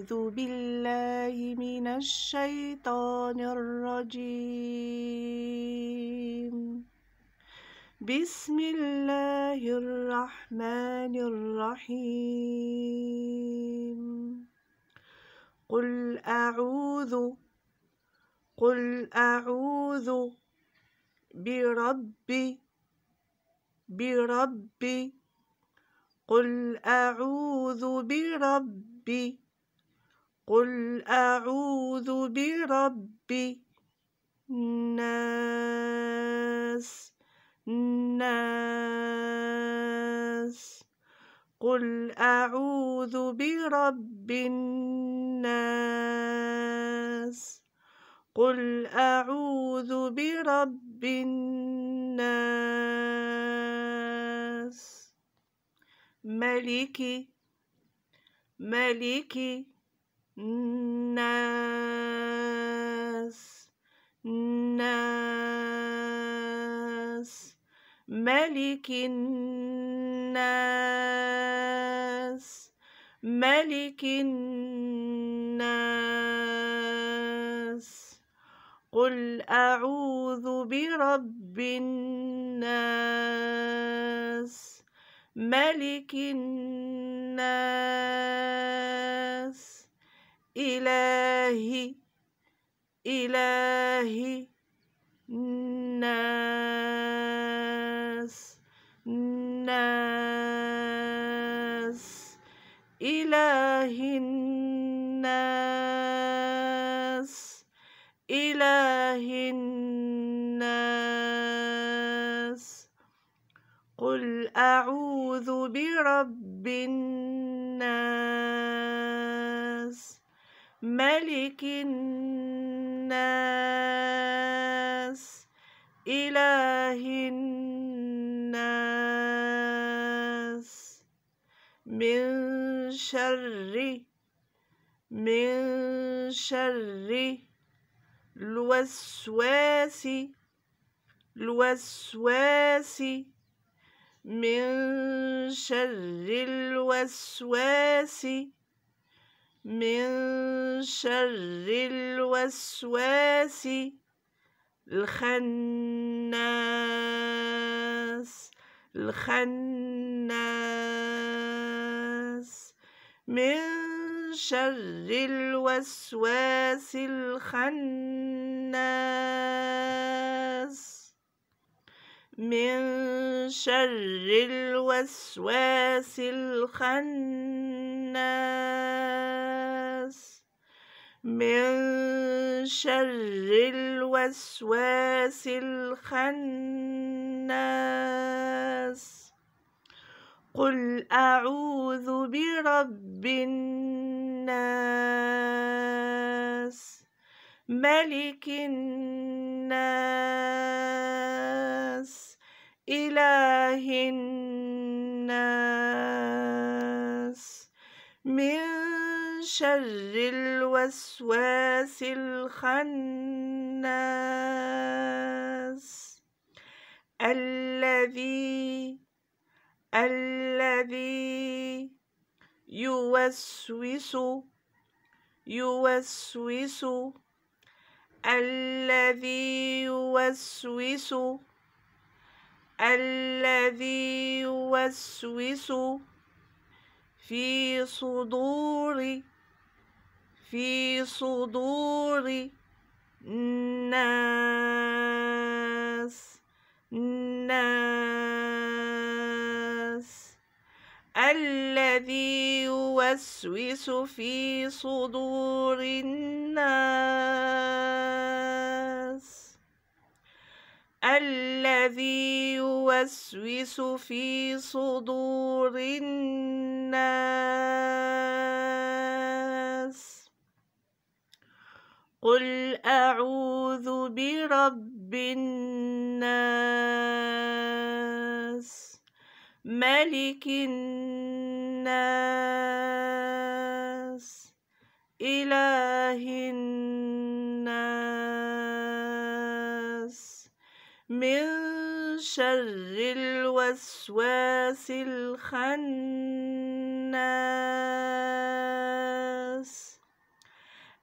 أعوذ بالله من الشيطان الرجيم بسم الله الرحمن الرحيم قل أعوذ قل أعوذ برب برب قل أعوذ برب قل أعوذ برب الناس الناس قل أعوذ برب الناس قل أعوذ برب الناس ملكي ملكي ناس ناس ملك الناس ملك الناس قل أعوذ برب الناس ملك الناس إلهي إلهي الناس الناس إلهي الناس إلهي الناس قل أعوذ برب الناس ملك الناس إله الناس من شر من شر الوسواس الوسواس من شر الوسواس من شر الوسواس الخناس الخناس من شر الوسواس الخناس من شر الوسواس الخناس من شر الوسواس الخناس قل أعوذ برب الناس ملك الناس إله الناس من شر الوسواس الخناس الذي الذي يوسوس يوسوس الذي يوسوس الذي يوسوس في صدوري في صدور الناس الناس الذي يوسوس في صدور الناس الذي يوسوس في صدور الناس قل أعوذ برب الناس ملك الناس إله الناس من شر الوسواس الخناس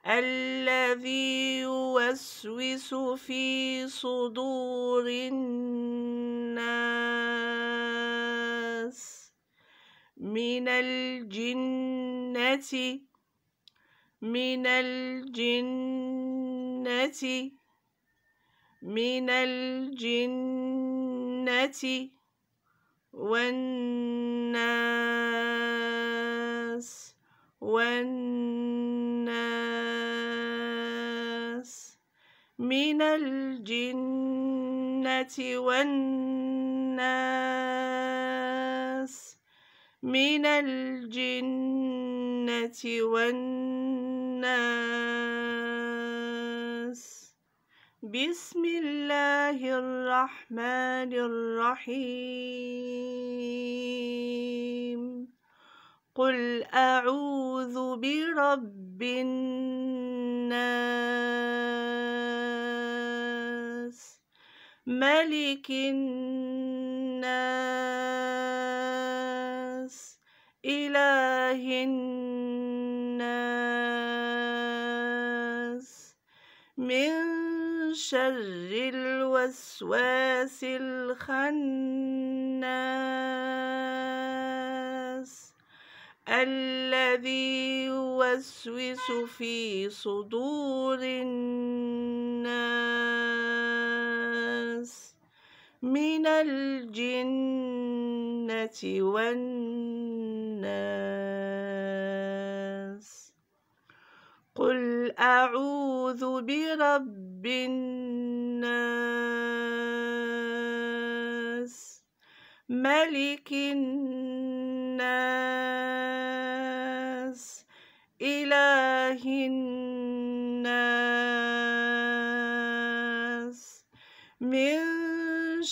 الذي يوسوس في صدور الناس من الجنة من الجنة من الجنة والناس والناس من الجنة والناس من الجنة والناس بسم الله الرحمن الرحيم قل أعوذ برب الناس ملك الناس إله الناس من شر الوسواس الخناس الذي يوسوس في صدور الناس من الجنة والناس قل أعوذ برب الناس ملك الناس إله الناس من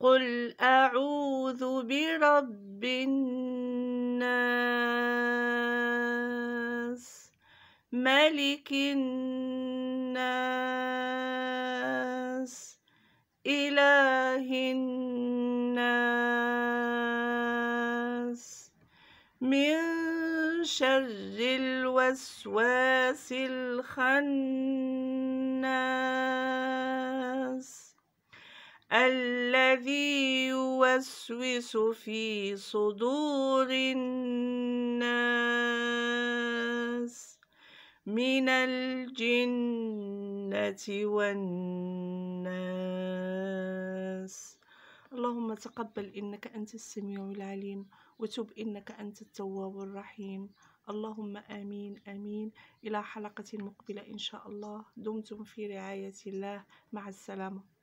قل أعوذ برب الناس ملك الناس إله الناس من شر الوسواس الخناس يوسوس في صدور الناس من الجنة والناس اللهم تقبل إنك أنت السميع العليم وتب إنك أنت التواب الرحيم اللهم آمين آمين إلى حلقة مقبلة إن شاء الله دمتم في رعاية الله مع السلامة